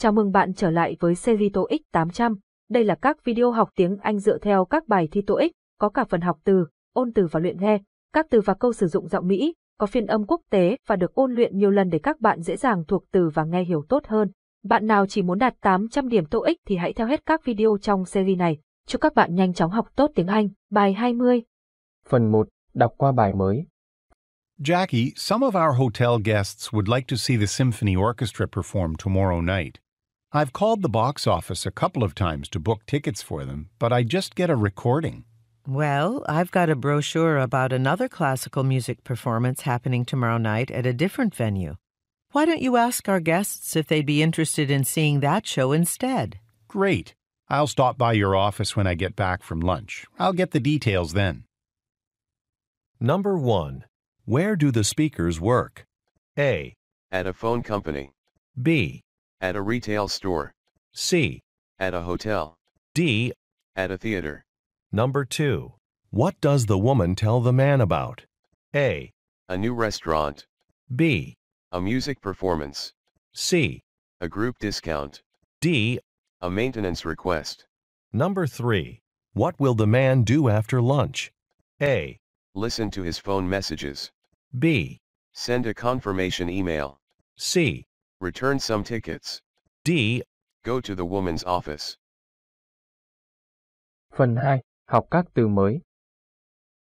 Chào mừng bạn trở lại với series TOEIC 800. Đây là các video học tiếng Anh dựa theo các bài thi TOEIC, có cả phần học từ, ôn từ và luyện nghe. Các từ và câu sử dụng giọng Mỹ, có phiên âm quốc tế và được ôn luyện nhiều lần để các bạn dễ dàng thuộc từ và nghe hiểu tốt hơn. Bạn nào chỉ muốn đạt 800 điểm TOEIC thì hãy theo hết các video trong series này. Chúc các bạn nhanh chóng học tốt tiếng Anh. Bài 20. Phần 1. Đọc qua bài mới. Jackie, some of our hotel guests would like to see the symphony orchestra perform tomorrow night. I've called the box office a couple of times to book tickets for them, but I just get a recording. Well, I've got a brochure about another classical music performance happening tomorrow night at a different venue. Why don't you ask our guests if they'd be interested in seeing that show instead? Great. I'll stop by your office when I get back from lunch. I'll get the details then. Number 1. Where do the speakers work? A. At a phone company. B. At a retail store. C. At a hotel. D. At a theater. Number 2. What does the woman tell the man about? A. A new restaurant. B. A music performance. C. A group discount. D. A maintenance request. Number 3. What will the man do after lunch? A. Listen to his phone messages. B. Send a confirmation email. C. Return some tickets. D. Go to the woman's office. Phần 2. Học các từ mới.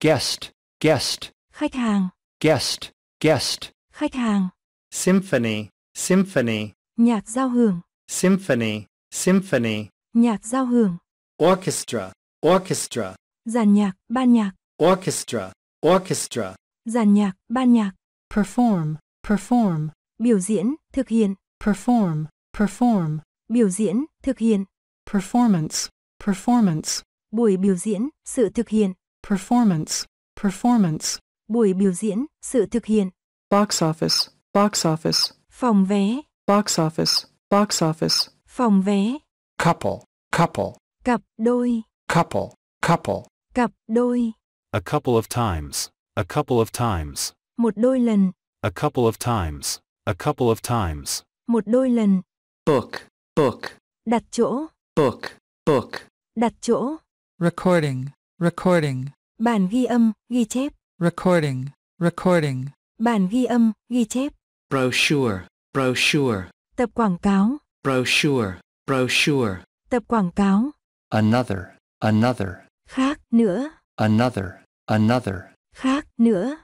Guest, guest. Khách hàng. Guest, guest. Khách hàng. Symphony, symphony. Nhạc giao hưởng. Symphony, symphony. Nhạc giao hưởng. Orchestra, orchestra. Giàn nhạc, ban nhạc. Orchestra, orchestra. Giàn nhạc, ban nhạc. Perform, perform biểu diễn, thực hiện. Perform, perform. Biểu diễn, thực hiện. Performance, performance. Buổi biểu diễn, sự thực hiện. Performance, performance. Buổi biểu diễn, sự thực hiện. Box office, box office. Phòng vé. Box office, box office. Phòng vé. Couple, couple. Cặp đôi. Couple, couple. Cặp đôi. A couple of times. A couple of times. Một đôi lần. A couple of times. A couple of times. Một đôi lần. Book, book. Đặt chỗ. Book, book. Đặt chỗ. Recording, recording. Bản ghi âm, ghi chép. Recording, recording. Bản ghi âm, ghi chép. Brochure, brochure. Tập quảng cáo. Brochure, brochure. Tập quảng cáo. Another, another. Khác nữa. Another, another. Khác nữa.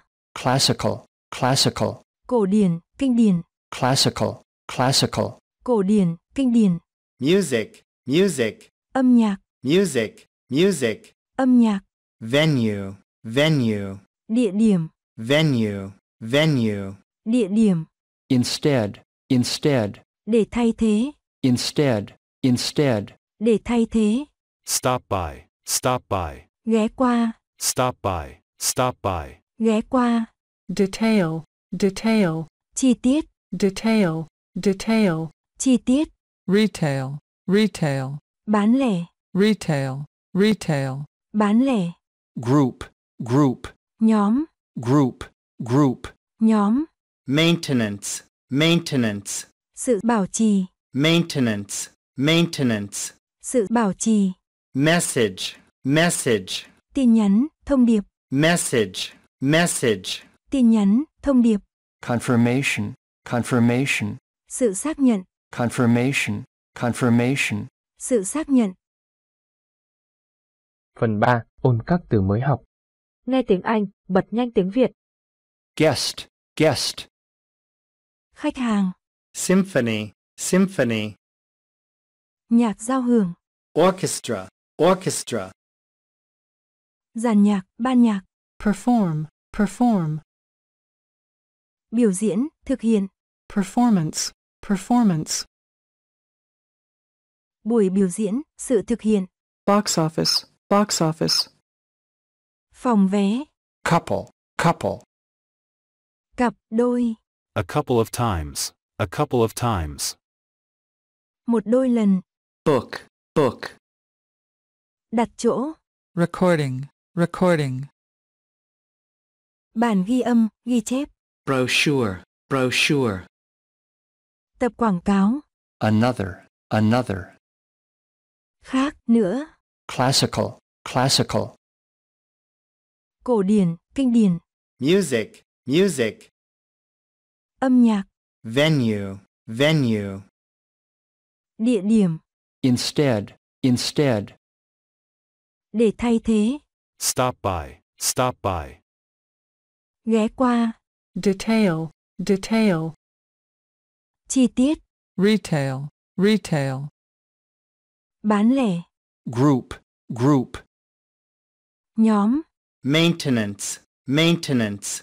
Classical, classical. Cổ điển, kinh điển. Classical, classical. Cổ điển, kinh điển. Music, music. Âm nhạc. Music, music. Âm nhạc. Venue, venue. Địa điểm. Venue, venue. Địa điểm. Instead, instead. Để thay thế. Instead, instead. Để thay thế. Stop by, stop by. Ghé qua. Stop by, stop by. Ghé qua. Detail, detail chi tiết detail detail chi tiết retail retail bán lẻ retail retail bán lẻ group group nhóm group group nhóm maintenance maintenance sự bảo trì maintenance maintenance sự bảo trì message message tin nhắn thông điệp message message tin nhắn thông điệp confirmation, confirmation. Sự xác nhận. confirmation, confirmation. Sự xác nhận. Phần 3, ôn các từ mới học. Nghe tiếng Anh, bật nhanh tiếng Việt. Guest, guest. Khách hàng. Symphony, symphony. Nhạc giao hưởng. Orchestra, orchestra. dàn nhạc, ban nhạc. Perform, perform biểu diễn, thực hiện. Performance, performance. Buổi biểu diễn, sự thực hiện. Box office, box office. Phòng vé. Couple, couple. Cặp đôi. A couple of times, a couple of times. Một đôi lần. Book, book. Đặt chỗ. Recording, recording. Bản ghi âm, ghi chép brochure, brochure. Tập quảng cáo. Another, another. Khác nữa. Classical, classical. Cổ điển, kinh điển. Music, music. Âm nhạc. Venue, venue. Địa điểm. Instead, instead. Để thay thế. Stop by, stop by. Ghé qua detail, detail. Chi tiết. Retail, retail. Bán lẻ. Group, group. Nhóm. Maintenance, maintenance.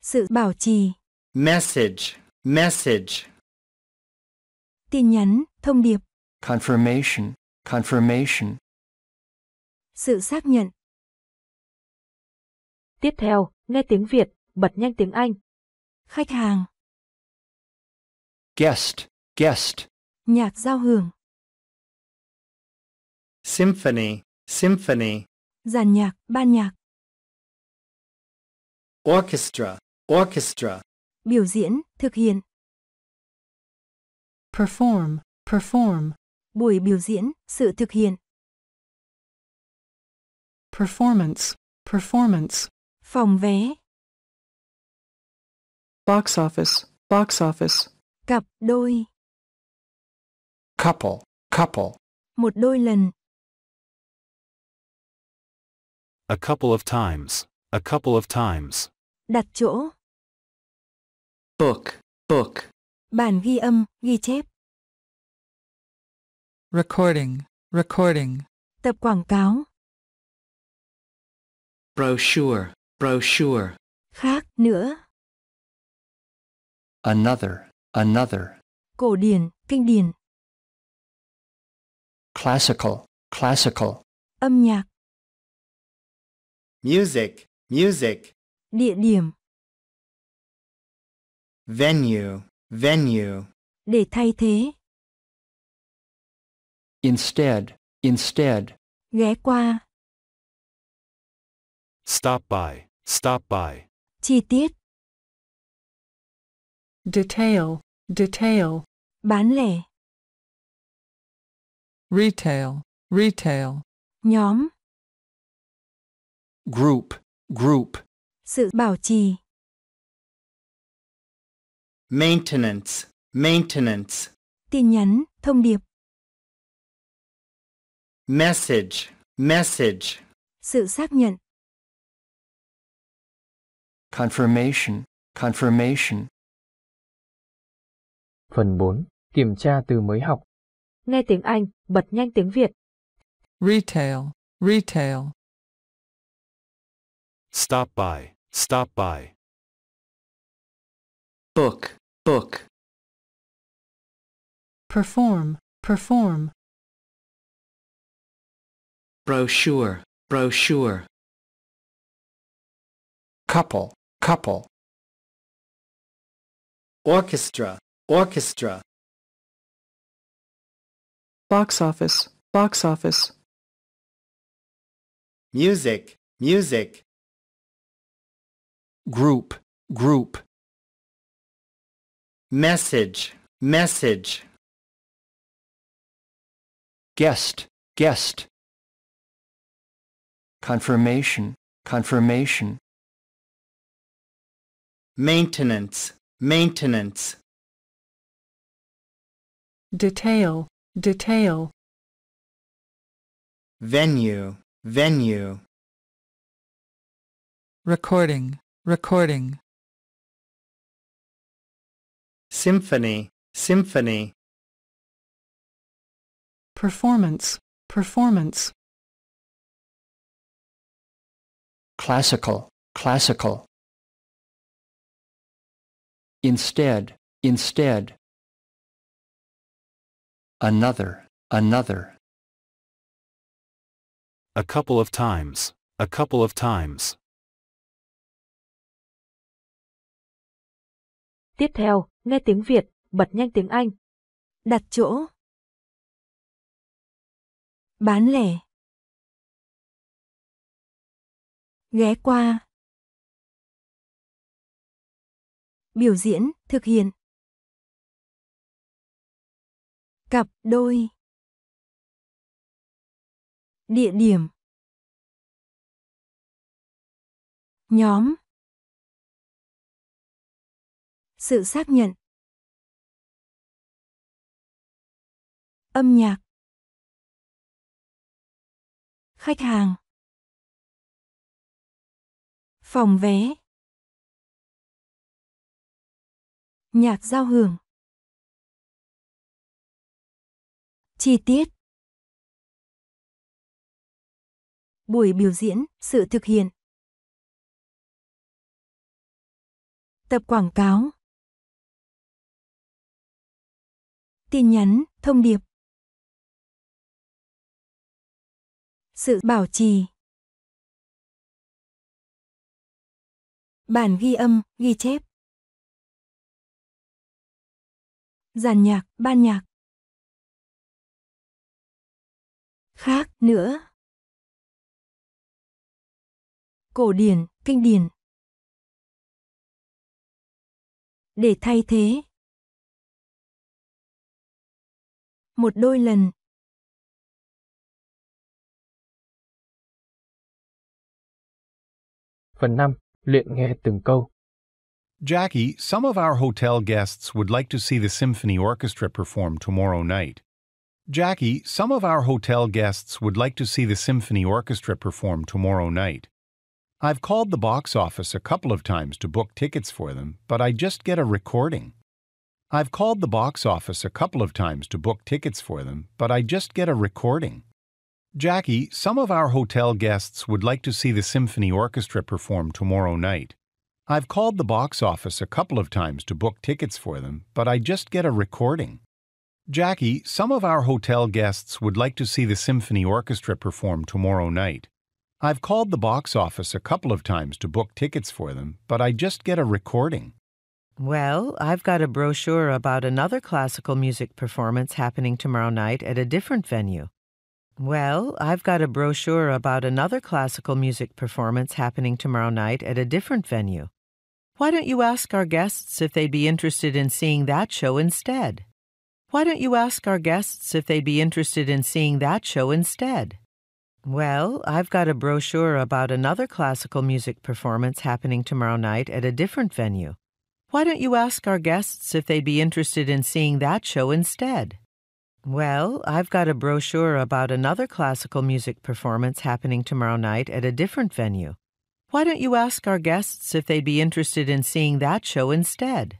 Sự bảo trì. Message, message. Tin nhắn, thông điệp. Confirmation, confirmation. Sự xác nhận. Tiếp theo, nghe tiếng Việt bật nhanh tiếng Anh. Khách hàng. Guest, guest. Nhạc giao hưởng. Symphony, symphony. Giàn nhạc, ban nhạc. Orchestra, orchestra. Biểu diễn, thực hiện. Perform, perform. Buổi biểu diễn, sự thực hiện. Performance, performance. Phòng vé, box office, box office. Cặp đôi. Couple, couple. Một đôi lần. A couple of times, a couple of times. Đặt chỗ. Book, book. Bản ghi âm, ghi chép. Recording, recording. Tập quảng cáo. Brochure, brochure. Khác nữa another, another. Cổ điển, kinh điển. Classical, classical. Âm nhạc. Music, music. Địa điểm. Venue, venue. Để thay thế. Instead, instead. Ghé qua. Stop by, stop by. Chi tiết detail, detail, bán lẻ. Retail, retail, nhóm. Group, group, sự bảo trì. Maintenance, maintenance, tin nhắn, thông điệp. Message, message, sự xác nhận. Confirmation, confirmation, Phần 4. Kiểm tra từ mới học. Nghe tiếng Anh, bật nhanh tiếng Việt. Retail, retail. Stop by, stop by. Book, book. Perform, perform. Brochure, brochure. Couple, couple. Orchestra, orchestra box office box office music music group group message message guest guest confirmation confirmation maintenance maintenance detail, detail. Venue, venue. Recording, recording. Symphony, symphony. Performance, performance. Classical, classical. Instead, instead. another, another. A couple of times, a couple of times. Tiếp theo, nghe tiếng Việt, bật nhanh tiếng Anh. Đặt chỗ. Bán lẻ. Ghé qua. Biểu diễn, thực hiện. Cặp đôi. Địa điểm. Nhóm. Sự xác nhận. Âm nhạc. Khách hàng. Phòng vé. Nhạc giao hưởng. Chi tiết Buổi biểu diễn, sự thực hiện Tập quảng cáo Tin nhắn, thông điệp Sự bảo trì Bản ghi âm, ghi chép Giàn nhạc, ban nhạc khác nữa. Cổ điển, kinh điển. Để thay thế. Một đôi lần. Phần 5. Luyện nghe từng câu. Jackie, some of our hotel guests would like to see the symphony orchestra perform tomorrow night. Jackie, some of our hotel guests would like to see the symphony orchestra perform tomorrow night. I've called the box office a couple of times to book tickets for them, but I just get a recording. I've called the box office a couple of times to book tickets for them, but I just get a recording. Jackie, some of our hotel guests would like to see the symphony orchestra perform tomorrow night. I've called the box office a couple of times to book tickets for them, but I just get a recording. Jackie, some of our hotel guests would like to see the symphony orchestra perform tomorrow night. I've called the box office a couple of times to book tickets for them, but I just get a recording. Well, I've got a brochure about another classical music performance happening tomorrow night at a different venue. Well, I've got a brochure about another classical music performance happening tomorrow night at a different venue. Why don't you ask our guests if they'd be interested in seeing that show instead? Why don't you ask our guests if they'd be interested in seeing that show instead? Well, I've got a brochure about another classical music performance happening tomorrow night at a different venue. Why don't you ask our guests if they'd be interested in seeing that show instead? Well, I've got a brochure about another classical music performance happening tomorrow night at a different venue. Why don't you ask our guests if they'd be interested in seeing that show instead?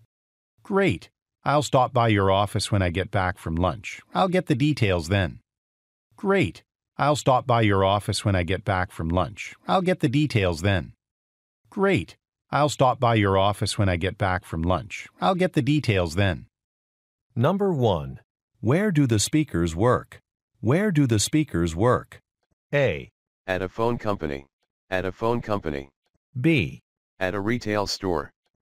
Great. I'll stop by your office when I get back from lunch. I'll get the details then. Great. I'll stop by your office when I get back from lunch. I'll get the details then. Great. I'll stop by your office when I get back from lunch. I'll get the details then. Number 1. Where do the speakers work? Where do the speakers work? A. At a phone company. At a phone company. B. At a retail store.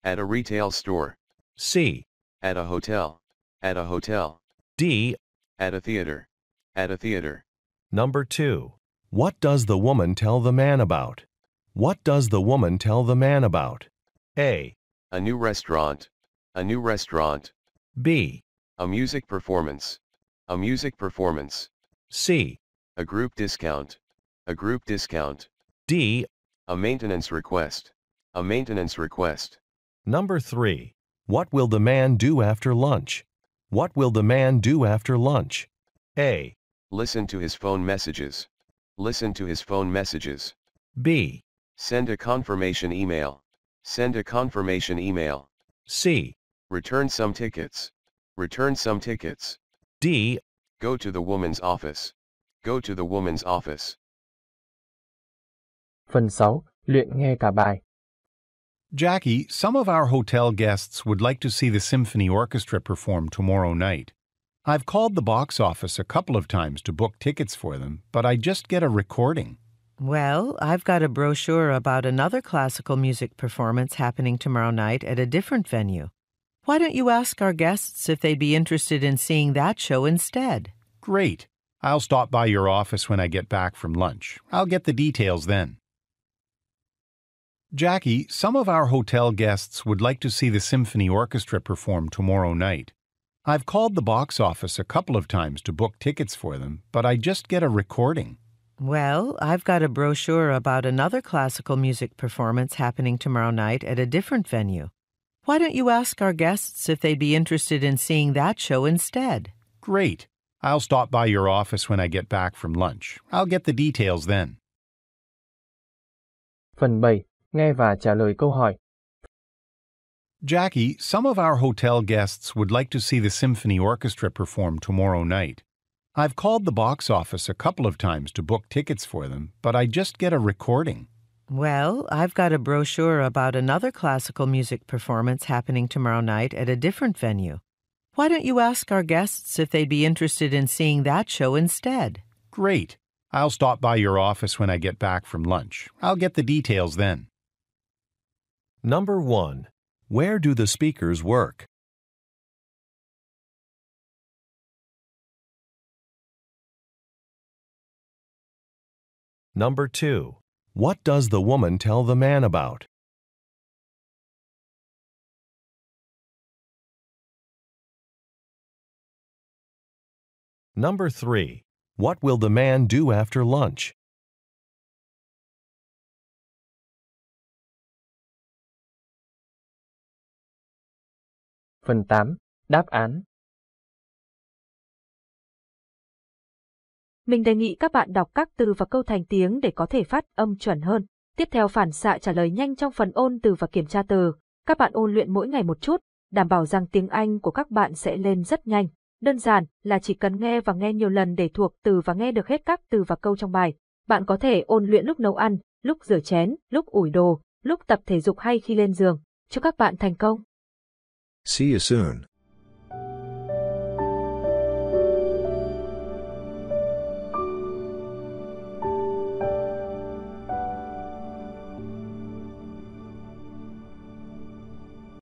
At a retail store. C. At a hotel. At a hotel. D. At a theater. At a theater. Number 2. What does the woman tell the man about? What does the woman tell the man about? A. A new restaurant. A new restaurant. B. A music performance. A music performance. C. A group discount. A group discount. D. A maintenance request. A maintenance request. Number 3. What will the man do after lunch? What will the man do after lunch? A. Listen to his phone messages. Listen to his phone messages. B. Send a confirmation email. Send a confirmation email. C. Return some tickets. Return some tickets. D. Go to the woman's office. Go to the woman's office. Phần 6. Luyện nghe cả bài. Jackie, some of our hotel guests would like to see the symphony orchestra perform tomorrow night. I've called the box office a couple of times to book tickets for them, but I just get a recording. Well, I've got a brochure about another classical music performance happening tomorrow night at a different venue. Why don't you ask our guests if they'd be interested in seeing that show instead? Great. I'll stop by your office when I get back from lunch. I'll get the details then. Jackie, some of our hotel guests would like to see the symphony orchestra perform tomorrow night. I've called the box office a couple of times to book tickets for them, but I just get a recording. Well, I've got a brochure about another classical music performance happening tomorrow night at a different venue. Why don't you ask our guests if they'd be interested in seeing that show instead? Great. I'll stop by your office when I get back from lunch. I'll get the details then. Phần 7 nghe và trả lời câu hỏi. Jackie, some of our hotel guests would like to see the symphony orchestra perform tomorrow night. I've called the box office a couple of times to book tickets for them, but I just get a recording. Well, I've got a brochure about another classical music performance happening tomorrow night at a different venue. Why don't you ask our guests if they'd be interested in seeing that show instead? Great. I'll stop by your office when I get back from lunch. I'll get the details then. Number 1. Where do the speakers work? Number 2. What does the woman tell the man about? Number 3. What will the man do after lunch? Phần 8. Đáp án Mình đề nghị các bạn đọc các từ và câu thành tiếng để có thể phát âm chuẩn hơn. Tiếp theo phản xạ trả lời nhanh trong phần ôn từ và kiểm tra từ. Các bạn ôn luyện mỗi ngày một chút, đảm bảo rằng tiếng Anh của các bạn sẽ lên rất nhanh. Đơn giản là chỉ cần nghe và nghe nhiều lần để thuộc từ và nghe được hết các từ và câu trong bài. Bạn có thể ôn luyện lúc nấu ăn, lúc rửa chén, lúc ủi đồ, lúc tập thể dục hay khi lên giường. Chúc các bạn thành công! See you soon.